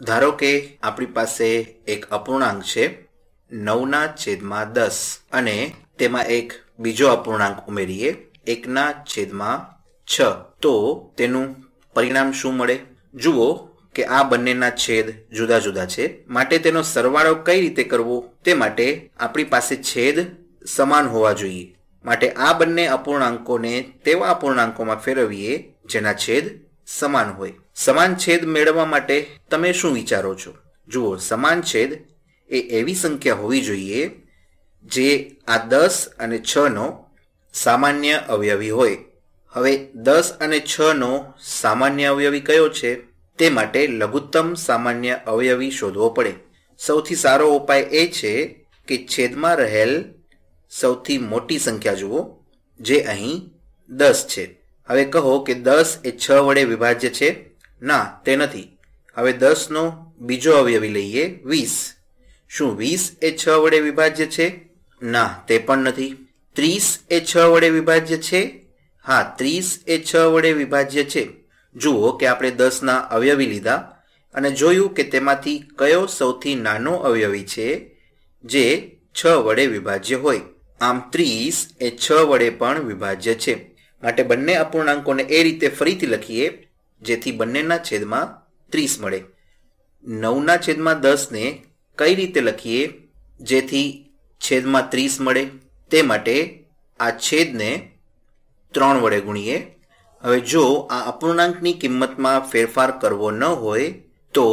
ધારો કે આપણી પાસે એક અપૂર્ણાંક છે નવના છેદમાં દસ અને તેમાં એક બીજો અપૂર્ણાંક ઉમેરીએ એકના છેદમાં છ તો તેનું પરિણામ શું મળે જુઓ કે આ બંનેના છેદ જુદા જુદા છે માટે તેનો સરવાળો કઈ રીતે કરવો તે માટે આપણી પાસે છેદ સમાન હોવા જોઈએ માટે આ બંને અપૂર્ણાંકોને તેવા અપૂર્ણાંકોમાં ફેરવીએ જેના છેદ સમાન હોય સમાન છેદ મેળવવા માટે તમે શું વિચારો છો જુઓ સમાન છેદ એ એવી સંખ્યા હોવી જોઈએ જે આ દસ અને છનો સામાન્ય અવયવી હોય હવે દસ અને છનો સામાન્ય અવયવી કયો છે તે માટે લઘુત્તમ સામાન્ય અવયવી શોધવો પડે સૌથી સારો ઉપાય એ છે કે છેદમાં રહેલ સૌથી મોટી સંખ્યા જુઓ જે અહીં દસ છે હવે કહો કે દસ એ છ વડે વિભાજ્ય છે ના તે નથી હવે દસનો બીજો અવયવી લઈએ વીસ શું વીસ એ છ વડે વિભાજ્ય છે ના તે પણ નથી ત્રીસ એ છ વડે વિભાજ્ય છે હા ત્રીસ એ છ વડે વિભાજ્ય છે જુઓ કે આપણે દસના અવયવી લીધા અને જોયું કે તેમાંથી કયો સૌથી નાનો અવયવી છે જે છ વડે વિભાજ્ય હોય આમ ત્રીસ એ છ વડે પણ વિભાજ્ય છે માટે બંને અપૂર્ણાંકોને એ રીતે ફરીથી લખીએ જેથી બંનેના છેદમાં ત્રીસ મળે નવના છેદમાં દસને કઈ રીતે લખીએ જેથી છેદમાં ત્રીસ મળે તે માટે આ છેદને ત્રણ વડે ગુણીએ હવે જો આ અપૂર્ણાંકની કિંમતમાં ફેરફાર કરવો ન હોય તો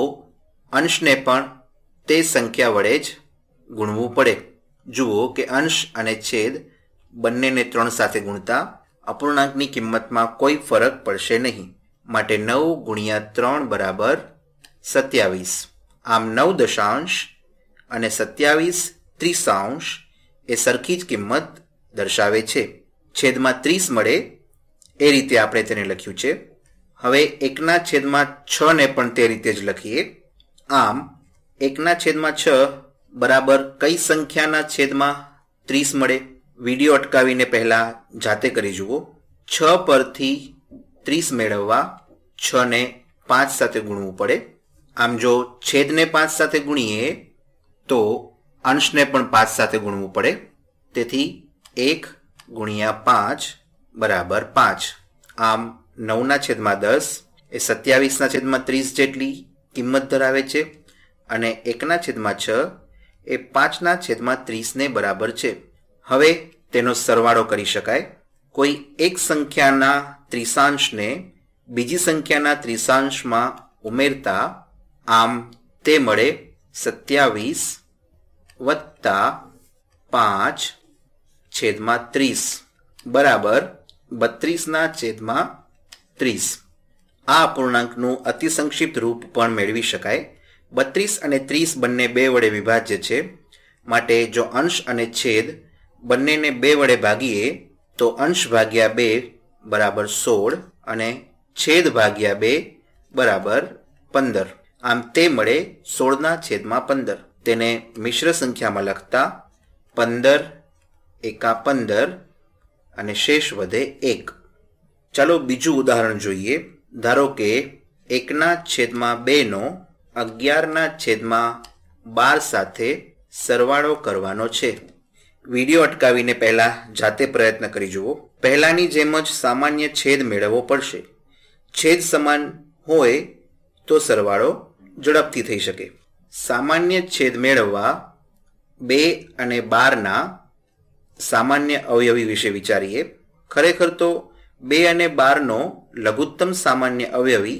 અંશને પણ તે સંખ્યા વડે જ ગુણવું પડે જુઓ કે અંશ અને છેદ બંનેને ત્રણ સાથે ગુણતા અપૂર્ણાંકની કિંમતમાં કોઈ ફરક પડશે નહીં માટે નવ ગુણ્યા ત્રણ બરાબર સત્યાવીસ આમ નવ દશાંશ અને સત્યાવીસ ત્રીસાંશ એ સરખી જ કિંમત દર્શાવે છે છેદમાં ત્રીસ મળે એ રીતે આપણે તેને લખ્યું છે હવે એકના છેદમાં છ ને પણ તે રીતે જ લખીએ આમ એકના છેદમાં છ બરાબર કઈ સંખ્યાના છેદમાં ત્રીસ મળે વિડીયો અટકાવીને પહેલાં જાતે કરી જુઓ છ પરથી ત્રીસ મેળવવા છને પાંચ સાથે ગુણવું પડે આમ જો છેદને પાંચ સાથે ગુણીએ તો અંશને પણ પાંચ સાથે ગુણવું પડે તેથી એક ગુણ્યા પાંચ બરાબર પાંચ આમ નવના છેદમાં દસ એ સત્યાવીસના છેદમાં ત્રીસ જેટલી કિંમત ધરાવે છે અને એકના છેદમાં છ એ પાંચના છેદમાં ત્રીસને બરાબર છે હવે તેનો સરવાળો કરી શકાય કોઈ એક સંખ્યાના ત્રિસાંશને બીજી સંખ્યાના ત્રિસાંશમાં ઉમેરતા આમ તે મળે સત્યાવીસ વત્તા પાંચ છેદમાં ત્રીસ બરાબર બત્રીસના છેદમાં ત્રીસ આ અપૂર્ણાંકનું અતિસંક્ષિપ્ત રૂપ પણ મેળવી શકાય બત્રીસ અને ત્રીસ બંને બે વડે વિભાજ્ય છે માટે જો અંશ અને છેદ બંનેને બે વડે ભાગીએ તો અંશ ભાગ્યા બે બરાબર સોળ અને છેદ ભાગ્યા બે બરાબર પંદર આમ તે મળે સોળના છેદમાં પંદર તેને મિશ્ર સંખ્યામાં લખતા પંદર એકા પંદર અને શેષ વધે એક ચાલો બીજું ઉદાહરણ જોઈએ ધારો કે એકના છેદમાં બેનો અગિયારના છેદમાં બાર સાથે સરવાળો કરવાનો છે વિડીયો અટકાવીને પહેલાં જાતે પ્રયત્ન કરી જુઓ પહેલાંની જેમ જ સામાન્ય છેદ મેળવવો પડશે છેદ સમાન હોય તો સરવાળો ઝડપથી થઈ શકે સામાન્ય છેદ મેળવવા બે અને બારના સામાન્ય અવયવી વિશે વિચારીએ ખરેખર તો બે અને બારનો લઘુત્તમ સામાન્ય અવયવી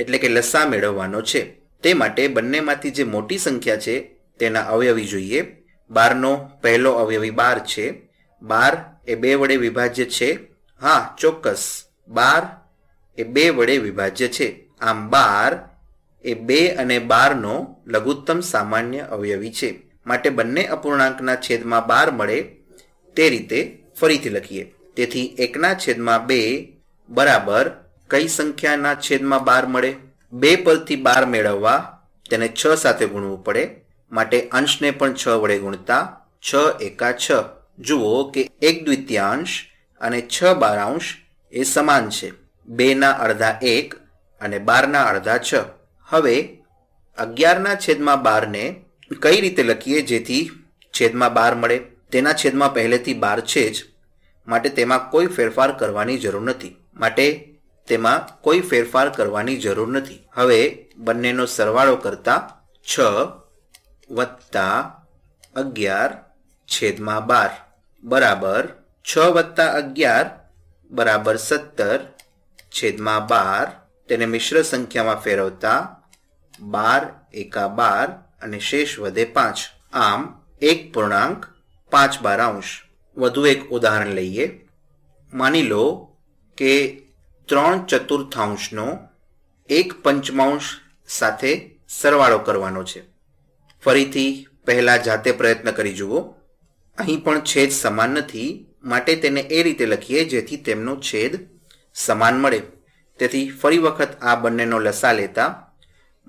એટલે કે લસા મેળવવાનો છે તે માટે બંનેમાંથી જે મોટી સંખ્યા છે તેના અવયવી જોઈએ બારનો પહેલો અવયવી બાર છે બાર એ બે વડે વિભાજ્ય છે હા ચોક્કસ બાર એ બે વડે વિભાજ્ય છે આમ બાર એ બે અને બારનો લઘુત્તમ સામાન્ય અવયવી છે માટે બંને અપૂર્ણાંકના છેદમાં બાર મળે તે રીતે ફરીથી લખીએ તેથી એકના છેદમાં બે બરાબર કઈ સંખ્યાના છેદમાં બાર મળે બે પરથી બાર મેળવવા તેને છ સાથે ગુણવું પડે માટે અંશને પણ છ વડે ગુણતા છ એકા છ જુઓ કે એક દ્વિતીયાંશ અને છ બારાંશ એ સમાન છે બેના અડધા એક અને બારના અડધા છ હવે અગિયારના છેદમાં બારને કઈ રીતે લખીએ જેથી છેદમાં બાર મળે તેના છેદમાં પહેલેથી બાર છે જ માટે તેમાં કોઈ ફેરફાર કરવાની જરૂર નથી માટે તેમાં કોઈ ફેરફાર કરવાની જરૂર નથી હવે બંનેનો સરવાળો કરતા છ વત્તા અગિયાર છેદમાં બાર બરાબર છ વત્તા અગિયાર બરાબર સત્તર છેદમાં બાર તેને મિશ્ર સંખ્યામાં ફેરવતા બાર એકા બાર અને શેષ વધે પાંચ આમ એક પૂર્ણાંક પાંચ બારાંશ વધુ એક ઉદાહરણ લઈએ માની લો કે ત્રણ ચતુર્થાંશનો એક પંચમાંશ સાથે સરવાળો કરવાનો છે ફરીથી પહેલાં જાતે પ્રયત્ન કરી જુઓ અહીં પણ છેદ સમાન નથી માટે તેને એ રીતે લખીએ જેથી તેમનો છેદ સમાન મળે તેથી ફરી વખત આ બંનેનો લસા લેતા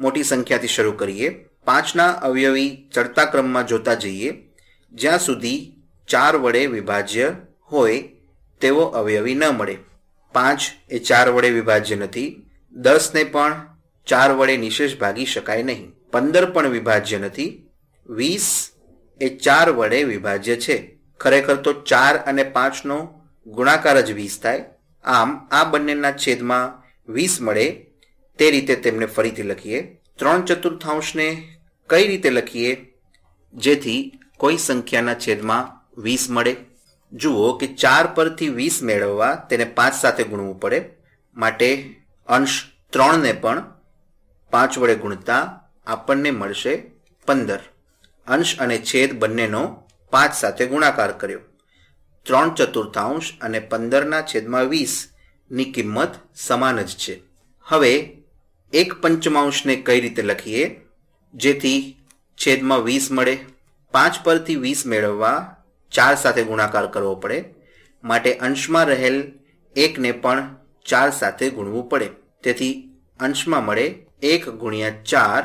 મોટી સંખ્યાથી શરૂ કરીએ પાંચના અવયવી ચડતા ક્રમમાં જોતા જઈએ જ્યાં સુધી ચાર વડે વિભાજ્ય હોય તેવો અવયવી ન મળે પાંચ એ ચાર વડે વિભાજ્ય નથી દસને પણ ચાર વડે નિશેષ ભાગી શકાય નહીં પંદર પણ વિભાજ્ય નથી વીસ એ ચાર વડે વિભાજ્ય છે ખરેખર તો ચાર અને પાંચનો ગુણાકાર જ વીસ થાય આમ આ બંનેના છેદમાં વીસ મળે તે રીતે તેમને ફરીથી લખીએ ત્રણ ચતુર્થાંશને કઈ રીતે લખીએ જેથી કોઈ સંખ્યાના છેદમાં વીસ મળે જુઓ કે ચાર પરથી વીસ મેળવવા તેને પાંચ સાથે ગુણવું પડે માટે અંશ ત્રણને પણ પાંચ વડે ગુણતા આપણને મળશે પંદર અંશ અને છેદ બંનેનો પાંચ સાથે ગુણાકાર કર્યો ત્રણ ચતુર્થાંશ અને પંદરના છેદમાં વીસની કિંમત સમાન જ છે હવે એક પંચમાંશને કઈ રીતે લખીએ જેથી છેદમાં વીસ મળે પાંચ પરથી વીસ મેળવવા ચાર સાથે ગુણાકાર કરવો પડે માટે અંશમાં રહેલ એકને પણ ચાર સાથે ગુણવું પડે તેથી અંશમાં મળે એક ગુણ્યા ચાર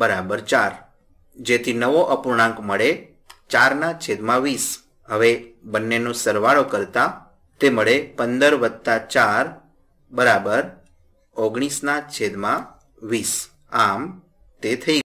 બરાબર ચાર જેથી નવો અપૂર્ણાંક મળે ચારના છેદમાં વીસ હવે બંનેનો સરવાળો કરતા તે મળે પંદર વત્તા ચાર બરાબર ઓગણીસના છેદમાં વીસ આમ તે થઈ